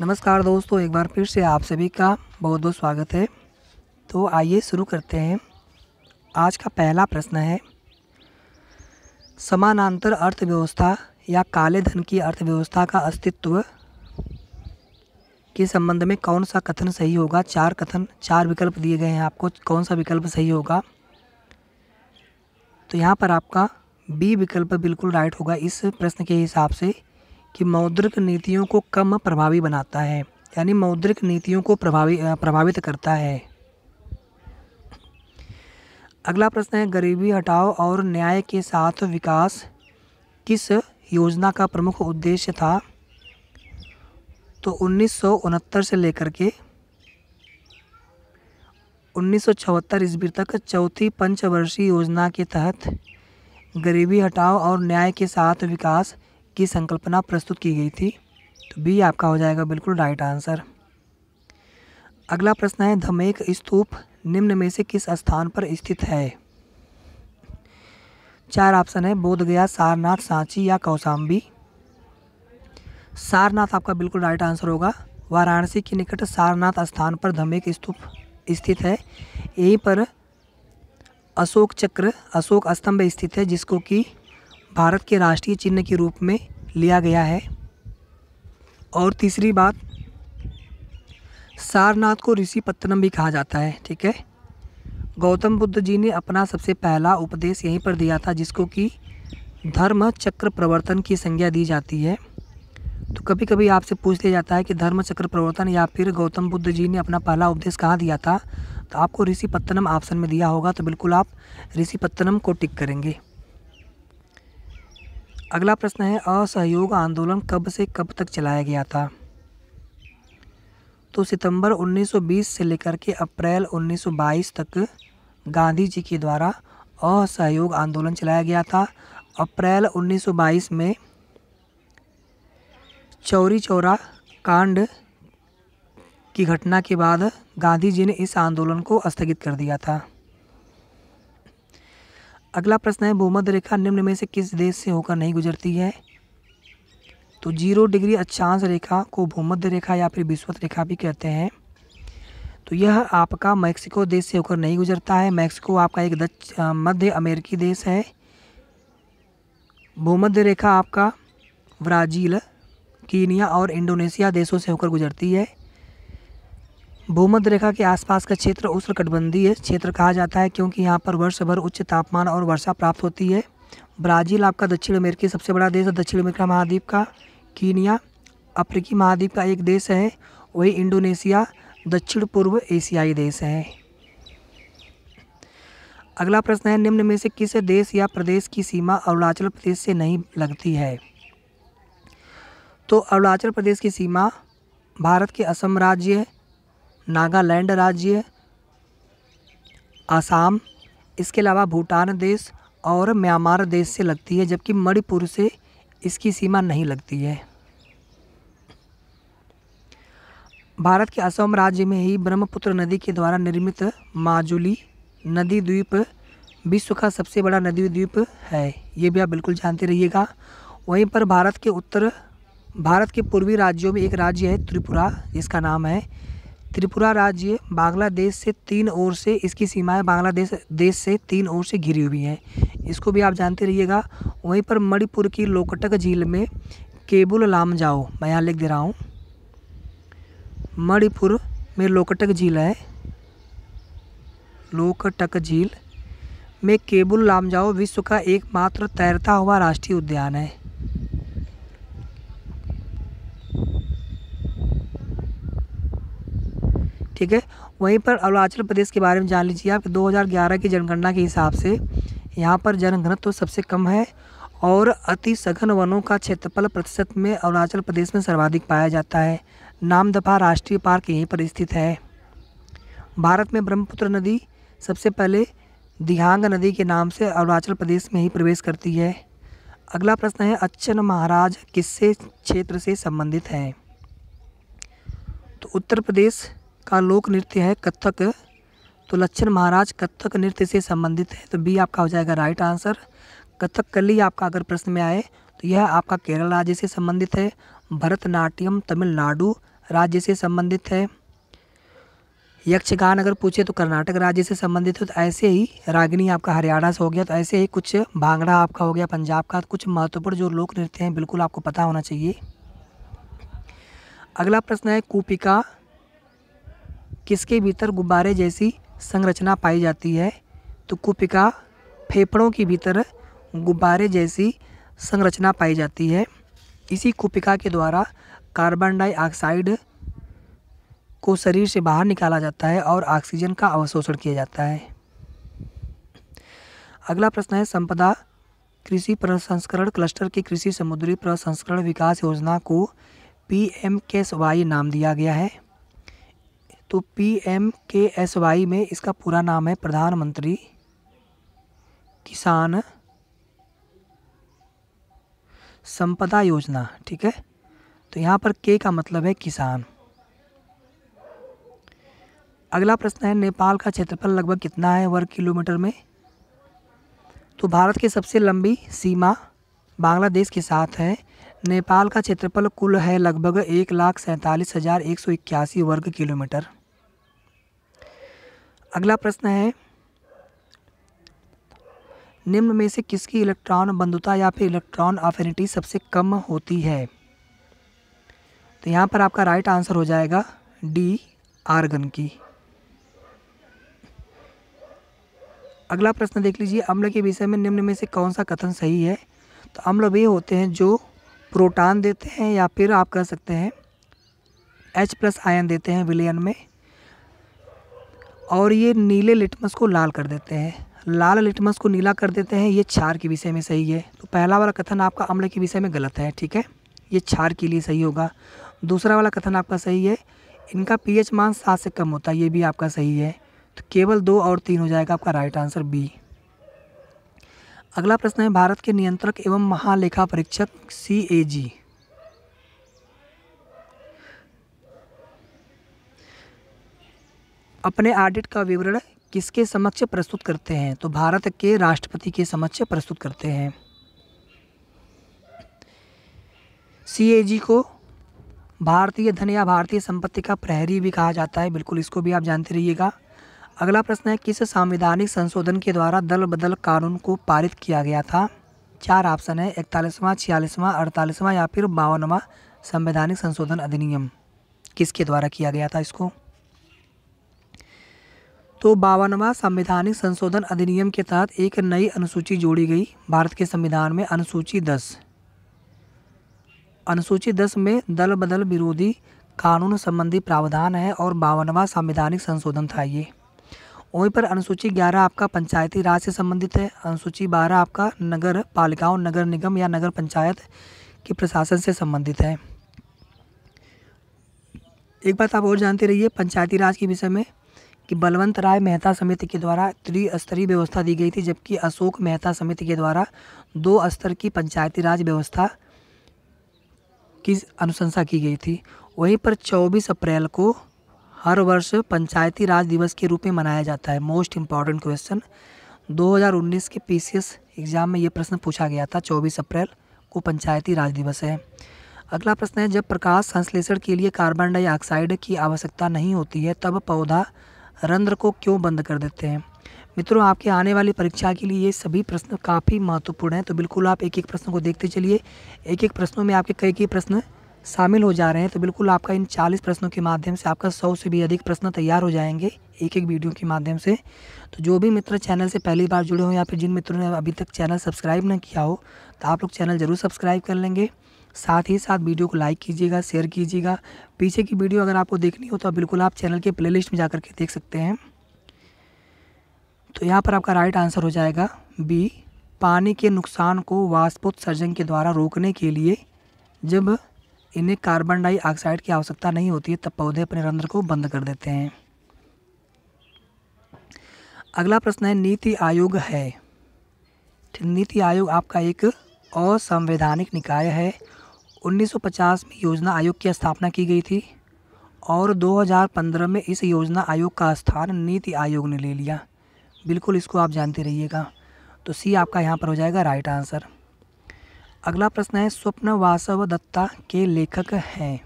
नमस्कार दोस्तों एक बार फिर से आप सभी का बहुत बहुत स्वागत है तो आइए शुरू करते हैं आज का पहला प्रश्न है समानांतर अर्थव्यवस्था या काले धन की अर्थव्यवस्था का अस्तित्व के संबंध में कौन सा कथन सही होगा चार कथन चार विकल्प दिए गए हैं आपको कौन सा विकल्प सही होगा तो यहाँ पर आपका बी विकल्प बिल्कुल राइट होगा इस प्रश्न के हिसाब से कि मौद्रिक नीतियों को कम प्रभावी बनाता है यानी मौद्रिक नीतियों को प्रभावी प्रभावित करता है अगला प्रश्न है गरीबी हटाओ और न्याय के साथ विकास किस योजना का प्रमुख उद्देश्य था तो उन्नीस से लेकर के उन्नीस सौ ईस्वी तक चौथी पंचवर्षीय योजना के तहत गरीबी हटाओ और न्याय के साथ विकास की संकल्पना प्रस्तुत की गई थी तो बी आपका हो जाएगा बिल्कुल राइट आंसर अगला प्रश्न है धमेक स्तूप निम्न में से किस स्थान पर स्थित है चार ऑप्शन है बोध गया सारनाथ सांची या कौसाम्बी सारनाथ आपका बिल्कुल राइट आंसर होगा वाराणसी के निकट सारनाथ स्थान पर धमेक स्तूप स्थित है यहीं पर अशोक चक्र अशोक स्तंभ स्थित है जिसको कि भारत के राष्ट्रीय चिन्ह के रूप में लिया गया है और तीसरी बात सारनाथ को ऋषि पत्तनम भी कहा जाता है ठीक है गौतम बुद्ध जी ने अपना सबसे पहला उपदेश यहीं पर दिया था जिसको कि धर्म चक्र प्रवर्तन की संज्ञा दी जाती है तो कभी कभी आपसे पूछ लिया जाता है कि धर्म चक्र प्रवर्तन या फिर गौतम बुद्ध जी ने अपना पहला उपदेश कहाँ दिया था तो आपको ऋषि पत्तनम ऑप्शन में दिया होगा तो बिल्कुल आप ऋषि पत्तनम को टिक करेंगे अगला प्रश्न है असहयोग आंदोलन कब से कब तक चलाया गया था तो सितंबर 1920 से लेकर के अप्रैल 1922 तक गांधी जी के द्वारा असहयोग आंदोलन चलाया गया था अप्रैल 1922 में चौरी चौरा कांड की घटना के बाद गांधी जी ने इस आंदोलन को स्थगित कर दिया था अगला प्रश्न है भूमध्य रेखा निम्न में से किस देश से होकर नहीं गुजरती है तो जीरो डिग्री अक्षांश रेखा को भूमध्य रेखा या फिर विश्वत रेखा भी कहते हैं तो यह आपका मैक्सिको देश से होकर नहीं गुजरता है मैक्सिको आपका एक दक्ष मध्य अमेरिकी देश है भूमध्य रेखा आपका ब्राज़ील कीनिया और इंडोनेशिया देशों से होकर गुजरती है भूमध्य रेखा के आसपास का क्षेत्र उष्णकटिबंधीय क्षेत्र कहा जाता है क्योंकि यहाँ पर वर्ष भर उच्च तापमान और वर्षा प्राप्त होती है ब्राज़ील आपका दक्षिण अमेरिकी सबसे बड़ा देश है दक्षिण अमेरिका महाद्वीप का कीनिया अफ्रीकी महाद्वीप का एक देश है वही इंडोनेशिया दक्षिण पूर्व एशियाई देश है अगला प्रश्न है निम्न में से किस देश या प्रदेश की सीमा अरुणाचल प्रदेश से नहीं लगती है तो अरुणाचल प्रदेश की सीमा भारत के असम राज्य नागालैंड राज्य आसाम इसके अलावा भूटान देश और म्यांमार देश से लगती है जबकि मणिपुर से इसकी सीमा नहीं लगती है भारत के असम राज्य में ही ब्रह्मपुत्र नदी के द्वारा निर्मित माजुली नदी द्वीप विश्व का सबसे बड़ा नदी द्वीप है ये भी आप बिल्कुल जानते रहिएगा वहीं पर भारत के उत्तर भारत के पूर्वी राज्यों में एक राज्य है त्रिपुरा जिसका नाम है त्रिपुरा राज्य बांग्लादेश से तीन ओर से इसकी सीमाएं बांग्लादेश देश से तीन ओर से घिरी हुई हैं इसको भी आप जानते रहिएगा वहीं पर मणिपुर की लोकटक झील में केबुल लाम जाओ मैं यहाँ लिख दे रहा हूँ मणिपुर में लोकटक झील है लोकटक झील में केबुल लाम जाओ विश्व का एकमात्र तैरता हुआ राष्ट्रीय उद्यान है ठीक है वहीं पर अरुणाचल प्रदेश के बारे में जान लीजिए आप 2011 की जनगणना के हिसाब से यहाँ पर जनघनत्व तो सबसे कम है और अति सघन वनों का क्षेत्रफल प्रतिशत में अरुणाचल प्रदेश में सर्वाधिक पाया जाता है नामदफा राष्ट्रीय पार्क यहीं पर स्थित है भारत में ब्रह्मपुत्र नदी सबसे पहले दिहांग नदी के नाम से अरुणाचल प्रदेश में ही प्रवेश करती है अगला प्रश्न है अच्छन महाराज किससे क्षेत्र से संबंधित हैं तो उत्तर प्रदेश का लोक नृत्य है कत्थक तो लक्षण महाराज कत्थक नृत्य से संबंधित है तो बी आपका हो जाएगा राइट आंसर कली आपका अगर प्रश्न में आए तो यह आपका केरल राज्य से संबंधित है भरतनाट्यम तमिलनाडु राज्य से संबंधित है यक्षगान अगर पूछे तो कर्नाटक राज्य से संबंधित है तो ऐसे ही रागिनी आपका हरियाणा से हो गया तो ऐसे ही कुछ भांगड़ा आपका हो गया पंजाब का तो कुछ महत्वपूर्ण जो लोक नृत्य हैं बिल्कुल आपको पता होना चाहिए अगला प्रश्न है कूपिका किसके भीतर गुब्बारे जैसी संरचना पाई जाती है तो कुपिका फेफड़ों के भीतर गुब्बारे जैसी संरचना पाई जाती है इसी कुपिका के द्वारा कार्बन डाइऑक्साइड को शरीर से बाहर निकाला जाता है और ऑक्सीजन का अवशोषण किया जाता है अगला प्रश्न है संपदा कृषि प्रसंस्करण क्लस्टर की कृषि समुद्री प्रसंस्करण विकास योजना को पी एम नाम दिया गया है तो P M K S Y में इसका पूरा नाम है प्रधानमंत्री किसान संपदा योजना ठीक है तो यहाँ पर के का मतलब है किसान अगला प्रश्न है नेपाल का क्षेत्रफल लगभग कितना है वर्ग किलोमीटर में तो भारत की सबसे लंबी सीमा बांग्लादेश के साथ है नेपाल का क्षेत्रफल कुल है लगभग एक लाख सैंतालीस हज़ार एक सौ इक्यासी वर्ग किलोमीटर अगला प्रश्न है निम्न में से किसकी इलेक्ट्रॉन बंधुता या फिर इलेक्ट्रॉन अफिनिटी सबसे कम होती है तो यहाँ पर आपका राइट आंसर हो जाएगा डी आर्गन की अगला प्रश्न देख लीजिए अम्ल के विषय में निम्न में से कौन सा कथन सही है तो अम्ल वे होते हैं जो प्रोटॉन देते हैं या फिर आप कह सकते हैं H प्लस आयन देते हैं विलयन में और ये नीले लिटमस को लाल कर देते हैं लाल लिटमस को नीला कर देते हैं ये क्षार के विषय में सही है तो पहला वाला कथन आपका अम्ल के विषय में गलत है ठीक है ये क्षार के लिए सही होगा दूसरा वाला कथन आपका सही है इनका पीएच मान सात से कम होता है ये भी आपका सही है तो केवल दो और तीन हो जाएगा आपका राइट आंसर बी अगला प्रश्न है भारत के नियंत्रक एवं महालेखा परीक्षक सी ए जी अपने ऑडिट का विवरण किसके समक्ष प्रस्तुत करते हैं तो भारत के राष्ट्रपति के समक्ष प्रस्तुत करते हैं सीएजी को भारतीय धन या भारतीय संपत्ति का प्रहरी भी कहा जाता है बिल्कुल इसको भी आप जानते रहिएगा अगला प्रश्न है किस संवैधानिक संशोधन के द्वारा दल बदल कानून को पारित किया गया था चार ऑप्शन है इकतालीसवां छियालीसवां अड़तालीसवां या फिर बावनवा संवैधानिक संशोधन अधिनियम किसके द्वारा किया गया था इसको तो बावनवा संवैधानिक संशोधन अधिनियम के तहत एक नई अनुसूची जोड़ी गई भारत के संविधान में अनुसूची दस अनुसूची दस में दल बदल विरोधी कानून संबंधी प्रावधान है और बावनवा संवैधानिक संशोधन था ये वहीं पर अनुसूची ग्यारह आपका पंचायती राज से संबंधित है अनुसूची बारह आपका नगर पालिकाओं नगर निगम या नगर पंचायत के प्रशासन से संबंधित है एक बात आप और जानते रहिए पंचायती राज के विषय में कि बलवंत राय मेहता समिति के द्वारा त्रिस्तरीय व्यवस्था दी गई थी जबकि अशोक मेहता समिति के द्वारा दो स्तर की पंचायती राज व्यवस्था की अनुशंसा की गई थी वहीं पर 24 अप्रैल को हर वर्ष पंचायती राज दिवस के रूप में मनाया जाता है मोस्ट इम्पॉर्टेंट क्वेश्चन 2019 के पीसीएस एग्ज़ाम में ये प्रश्न पूछा गया था 24 अप्रैल को पंचायती राज दिवस है अगला प्रश्न है जब प्रकाश संश्लेषण के लिए कार्बन डाइऑक्साइड की आवश्यकता नहीं होती है तब पौधा रंध्र को क्यों बंद कर देते हैं मित्रों आपके आने वाली परीक्षा के लिए ये सभी प्रश्न काफ़ी महत्वपूर्ण हैं तो बिल्कुल आप एक एक प्रश्न को देखते चलिए एक एक प्रश्नों में आपके कई कई प्रश्न शामिल हो जा रहे हैं तो बिल्कुल आपका इन चालीस प्रश्नों के माध्यम से आपका सौ से भी अधिक प्रश्न तैयार हो जाएंगे एक एक वीडियो के माध्यम से तो जो भी मित्र चैनल से पहली बार जुड़े हों या फिर जिन मित्रों ने अभी तक चैनल सब्सक्राइब न किया हो तो आप लोग चैनल ज़रूर सब्सक्राइब कर लेंगे साथ ही साथ वीडियो को लाइक कीजिएगा शेयर कीजिएगा पीछे की वीडियो अगर आपको देखनी हो तो बिल्कुल आप चैनल के प्ले में जा के देख सकते हैं तो यहाँ पर आपका राइट आंसर हो जाएगा बी पानी के नुकसान को सर्जन के द्वारा रोकने के लिए जब इन्हें कार्बन डाइऑक्साइड की आवश्यकता नहीं होती है तब पौधे अपने रंध्र को बंद कर देते हैं अगला प्रश्न है नीति आयोग है नीति आयोग आपका एक असंवैधानिक निकाय है 1950 में योजना आयोग की स्थापना की गई थी और 2015 में इस योजना आयोग का स्थान नीति आयोग ने ले लिया बिल्कुल इसको आप जानते रहिएगा तो सी आपका यहाँ पर हो जाएगा राइट आंसर अगला प्रश्न है स्वप्न वासव दत्ता के लेखक हैं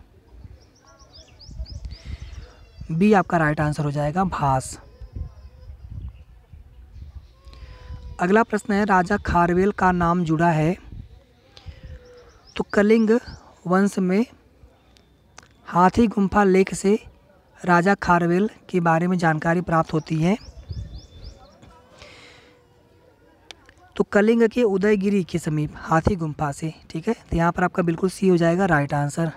बी आपका राइट आंसर हो जाएगा भास अगला प्रश्न है राजा खारवेल का नाम जुड़ा है तो कलिंग वंश में हाथी गुम्फा लेख से राजा खारवेल के बारे में जानकारी प्राप्त होती है तो कलिंग के उदयगिरी के समीप हाथी गुम्फा से ठीक है तो यहाँ पर आपका बिल्कुल सी हो जाएगा राइट आंसर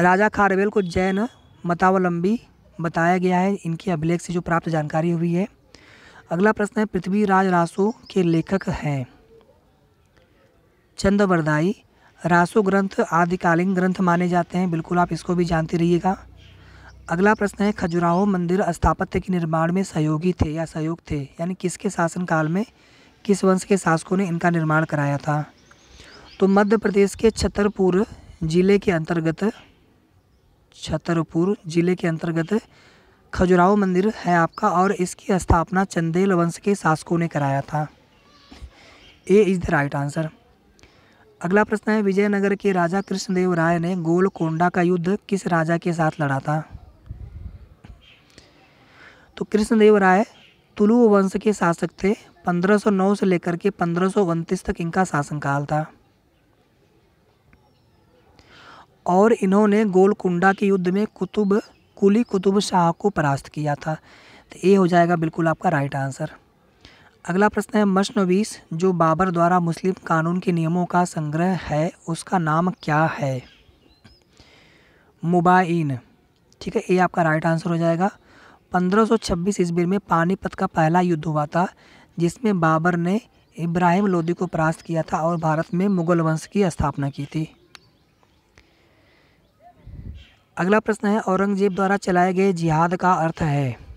राजा खारवेल को जैन मतावलंबी बताया गया है इनके अभिलेख से जो प्राप्त जानकारी हुई है अगला प्रश्न है पृथ्वीराज रासो के लेखक हैं चंदवरदाई रासो ग्रंथ आदिकालीन ग्रंथ माने जाते हैं बिल्कुल आप इसको भी जानते रहिएगा अगला प्रश्न है खजुराहो मंदिर स्थापत्य के निर्माण में सहयोगी थे या सहयोग थे यानी किसके शासनकाल में किस वंश के शासकों ने इनका निर्माण कराया था तो मध्य प्रदेश के छतरपुर जिले के अंतर्गत छतरपुर जिले के अंतर्गत खजुराहो मंदिर है आपका और इसकी स्थापना चंदेल वंश के शासकों ने कराया था A is the right answer अगला प्रश्न है विजयनगर के राजा कृष्णदेव राय ने गोलकोंडा का युद्ध किस राजा के साथ लड़ा था तो कृष्णदेव राय तुलु वंश के शासक थे 1509 से लेकर के पंद्रह तक इनका शासनकाल था और इन्होंने गोलकुंडा के युद्ध में कुतुब कुली कुतुब शाह को परास्त किया था तो ये हो जाएगा बिल्कुल आपका राइट आंसर अगला प्रश्न है मशनवीस जो बाबर द्वारा मुस्लिम कानून के नियमों का संग्रह है उसका नाम क्या है मुबाइन ठीक है ये आपका राइट आंसर हो जाएगा 1526 ईस्वी में पानीपत का पहला युद्ध हुआ था जिसमें बाबर ने इब्राहिम लोदी को परास्त किया था और भारत में मुगल वंश की स्थापना की थी अगला प्रश्न है औरंगजेब द्वारा चलाए गए जिहाद का अर्थ है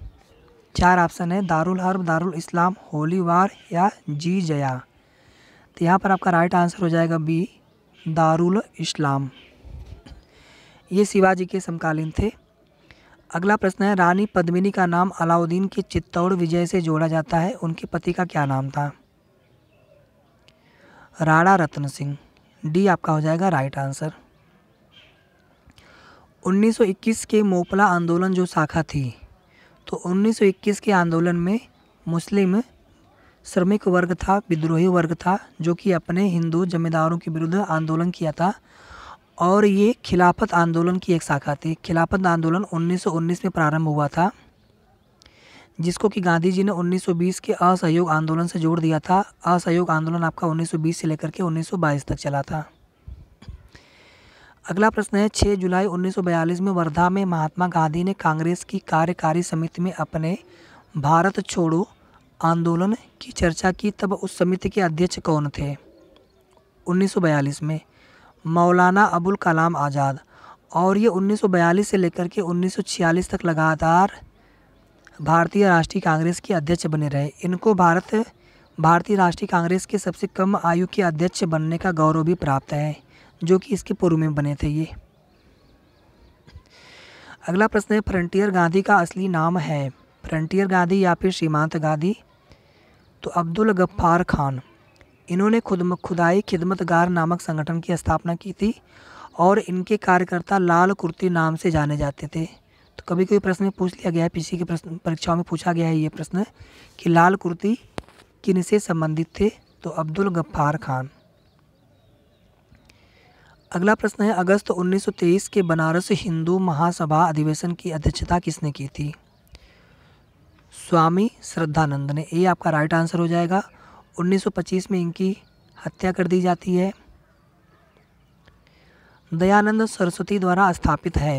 चार ऑप्शन है दारुल हर्ब दारुल इस्लाम होली वार या जी जया तो यहाँ पर आपका राइट आंसर हो जाएगा बी दारुल इस्लाम ये शिवाजी के समकालीन थे अगला प्रश्न है रानी पद्मिनी का नाम अलाउद्दीन के चित्तौड़ विजय से जोड़ा जाता है उनके पति का क्या नाम था राणा रत्न सिंह डी आपका हो जाएगा राइट आंसर 1921 के मोपला आंदोलन जो शाखा थी तो 1921 के आंदोलन में मुस्लिम श्रमिक वर्ग था विद्रोही वर्ग था जो कि अपने हिंदू जमींदारों के विरुद्ध आंदोलन किया था और ये खिलाफत आंदोलन की एक शाखा थी खिलाफत आंदोलन 1919 में प्रारंभ हुआ था जिसको कि गांधी जी ने 1920 के असहयोग आंदोलन से जोड़ दिया था असहयोग आंदोलन आपका 1920 से लेकर के 1922 तक चला था अगला प्रश्न है छः जुलाई 1942 में वर्धा में महात्मा गांधी ने कांग्रेस की कार्यकारी समिति में अपने भारत छोड़ो आंदोलन की चर्चा की तब उस समिति के अध्यक्ष कौन थे 1942 में मौलाना अबुल कलाम आज़ाद और ये 1942 से लेकर के 1946 तक लगातार भारतीय राष्ट्रीय कांग्रेस के अध्यक्ष बने रहे इनको भारत भारतीय राष्ट्रीय कांग्रेस के सबसे कम आयु के अध्यक्ष बनने का गौरव भी प्राप्त है जो कि इसके पूर्व में बने थे ये अगला प्रश्न है फ्रंटियर गांधी का असली नाम है फ्रंटियर गांधी या फिर सीमांत गांधी तो अब्दुल गफ्फार खान इन्होंने खुद खुदाई खिदमतगार नामक संगठन की स्थापना की थी और इनके कार्यकर्ता लाल कुर्ती नाम से जाने जाते थे तो कभी कोई प्रश्न पूछ लिया गया है पीसी के प्रश्न परीक्षाओं में पूछा गया है ये प्रश्न कि लाल कुर्ती किन से संबंधित थे तो अब्दुल गफ्फार खान अगला प्रश्न है अगस्त 1923 के बनारस हिंदू महासभा अधिवेशन की अध्यक्षता किसने की थी स्वामी श्रद्धानंद ने ये आपका राइट आंसर हो जाएगा 1925 में इनकी हत्या कर दी जाती है दयानंद सरस्वती द्वारा स्थापित है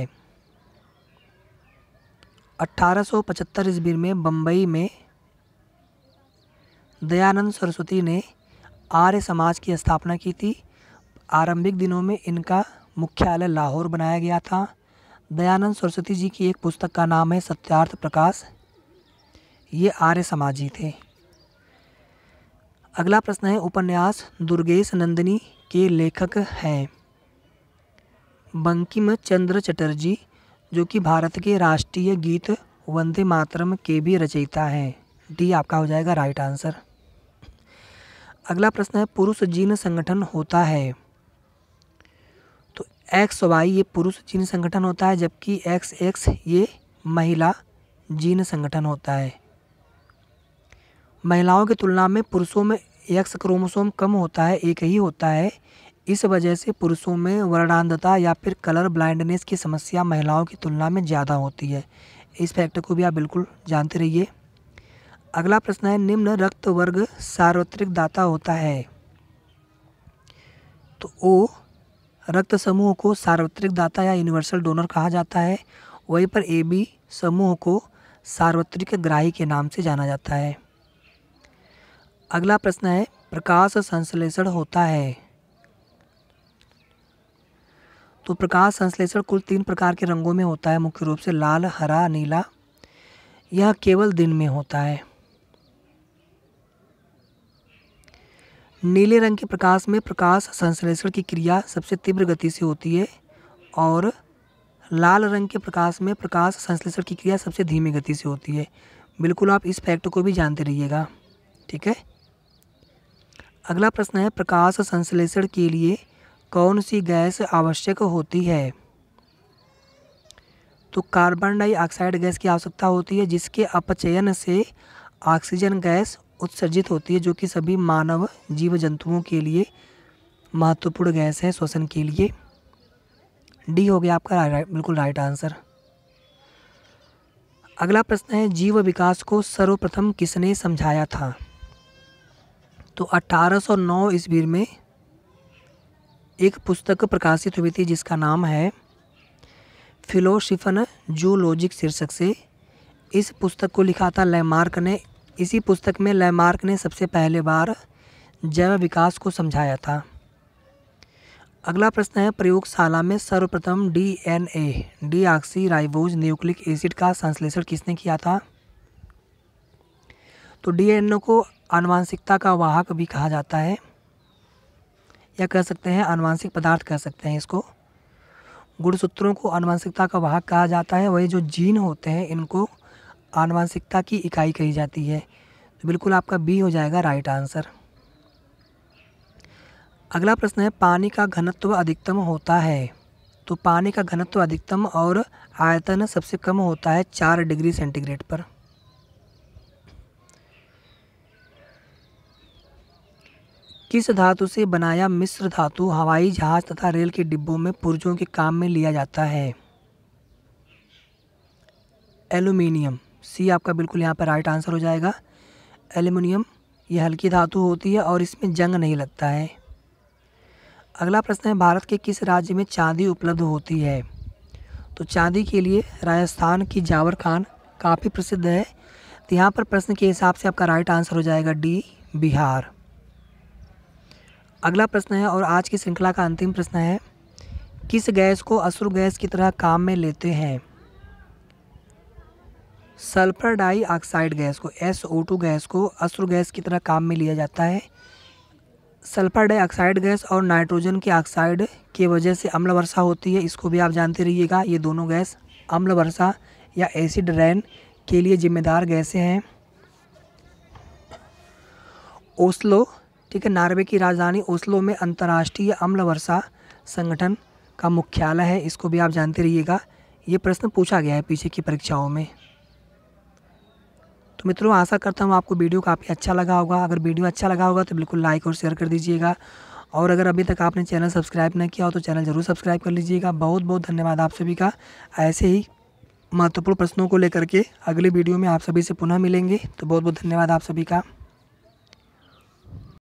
1875 ईस्वी में बम्बई में दयानंद सरस्वती ने आर्य समाज की स्थापना की थी आरंभिक दिनों में इनका मुख्यालय लाहौर बनाया गया था दयानंद सरस्वती जी की एक पुस्तक का नाम है सत्यार्थ प्रकाश ये आर्य समाजी थे अगला प्रश्न है उपन्यास दुर्गेश नंदिनी के लेखक हैं बंकिम चंद्र चटर्जी जो कि भारत के राष्ट्रीय गीत वंदे मातरम के भी रचयिता हैं डी आपका हो जाएगा राइट आंसर अगला प्रश्न है पुरुष जीन संगठन होता है एक्स वाई ये पुरुष जीन संगठन होता है जबकि एक्स एक्स ये महिला जीन संगठन होता है महिलाओं की तुलना में पुरुषों में एक्स क्रोमोसोम कम होता है एक ही होता है इस वजह से पुरुषों में वर्णांधता या फिर कलर ब्लाइंडनेस की समस्या महिलाओं की तुलना में ज़्यादा होती है इस फैक्टर को भी आप बिल्कुल जानते रहिए अगला प्रश्न है निम्न रक्त वर्ग सार्वत्रिक दाता होता है तो ओ रक्त समूह को सार्वत्रिक दाता या यूनिवर्सल डोनर कहा जाता है वहीं पर ए बी समूह को सार्वत्रिक ग्राही के नाम से जाना जाता है अगला प्रश्न है प्रकाश संश्लेषण होता है तो प्रकाश संश्लेषण कुल तीन प्रकार के रंगों में होता है मुख्य रूप से लाल हरा नीला यह केवल दिन में होता है नीले रंग के प्रकाश में प्रकाश संश्लेषण की क्रिया सबसे तीव्र गति से होती है और लाल रंग के प्रकाश में प्रकाश संश्लेषण की क्रिया सबसे धीमी गति से होती है बिल्कुल आप इस फैक्ट को भी जानते रहिएगा ठीक है अगला प्रश्न है प्रकाश संश्लेषण के लिए कौन सी गैस आवश्यक होती है तो कार्बन डाइऑक्साइड गैस की आवश्यकता होती है जिसके अपचयन से ऑक्सीजन गैस उत्सर्जित होती है जो कि सभी मानव जीव जंतुओं के लिए महत्वपूर्ण गैस है श्वसन के लिए डी हो गया आपका रा, बिल्कुल राइट आंसर अगला प्रश्न है जीव विकास को सर्वप्रथम किसने समझाया था तो 1809 ईस्वी में एक पुस्तक प्रकाशित हुई थी जिसका नाम है फिलोसिफन जूलॉजिक शीर्षक से इस पुस्तक को लिखा था लैमार्क ने इसी पुस्तक में लैमार्क ने सबसे पहले बार जैव विकास को समझाया था अगला प्रश्न है प्रयोगशाला में सर्वप्रथम DNA deoxy ribose nucleic acid का संश्लेषण किसने किया था तो डीएनए को आनुवांशिकता का वाहक भी कहा जाता है या कह सकते हैं आनुवांशिक पदार्थ कह सकते हैं इसको गुणसूत्रों को आनुवांशिकता का वाहक कहा जाता है वही जो जीन होते हैं इनको आनुवंशिकता की इकाई कही जाती है तो बिल्कुल आपका बी हो जाएगा राइट आंसर अगला प्रश्न है पानी का घनत्व अधिकतम होता है तो पानी का घनत्व अधिकतम और आयतन सबसे कम होता है चार डिग्री सेंटीग्रेड पर किस धातु से बनाया मिश्र धातु हवाई जहाज तथा रेल के डिब्बों में पुर्जों के काम में लिया जाता है एल्यूमिनियम सी आपका बिल्कुल यहाँ पर राइट आंसर हो जाएगा एल्यूमिनियम ये हल्की धातु होती है और इसमें जंग नहीं लगता है अगला प्रश्न है भारत के किस राज्य में चांदी उपलब्ध होती है तो चांदी के लिए राजस्थान की जावर खान काफ़ी प्रसिद्ध है तो यहाँ पर प्रश्न के हिसाब से आपका राइट आंसर हो जाएगा डी बिहार अगला प्रश्न है और आज की श्रृंखला का अंतिम प्रश्न है किस गैस को अश्रु गैस की तरह काम में लेते हैं सल्फर डाई ऑक्साइड गैस को एस ओ टू गैस को अश्रु गैस की तरह काम में लिया जाता है सल्फर ऑक्साइड गैस और नाइट्रोजन के ऑक्साइड की वजह से अम्ल वर्षा होती है इसको भी आप जानते रहिएगा ये दोनों गैस अम्ल वर्षा या एसिड रैन के लिए जिम्मेदार गैसें हैं ओस्लो ठीक है नार्वे की राजधानी ओस्लो में अंतर्राष्ट्रीय अम्ल वर्षा संगठन का मुख्यालय है इसको भी आप जानते रहिएगा ये प्रश्न पूछा गया है पीछे की परीक्षाओं में तो मित्रों आशा करता हूँ आपको वीडियो काफ़ी अच्छा लगा होगा अगर वीडियो अच्छा लगा होगा तो बिल्कुल लाइक और शेयर कर दीजिएगा और अगर अभी तक आपने चैनल सब्सक्राइब नहीं किया हो तो चैनल ज़रूर सब्सक्राइब कर लीजिएगा बहुत बहुत धन्यवाद आप सभी का ऐसे ही महत्वपूर्ण प्रश्नों को लेकर के अगले वीडियो में आप सभी से पुनः मिलेंगे तो बहुत बहुत धन्यवाद आप सभी का